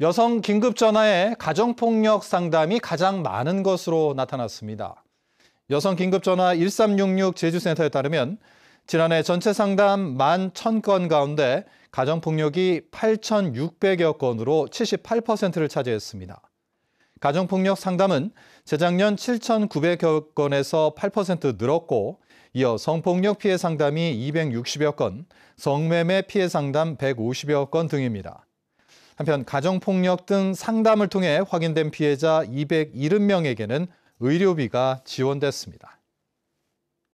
여성 긴급전화에 가정폭력 상담이 가장 많은 것으로 나타났습니다. 여성 긴급전화 1366 제주센터에 따르면 지난해 전체 상담 1만 1000건 가운데 가정폭력이 8,600여 건으로 78%를 차지했습니다. 가정폭력 상담은 재작년 7,900여 건에서 8% 늘었고 이어 성폭력 피해 상담이 260여 건, 성매매 피해 상담 150여 건 등입니다. 한편 가정폭력 등 상담을 통해 확인된 피해자 270명에게는 의료비가 지원됐습니다.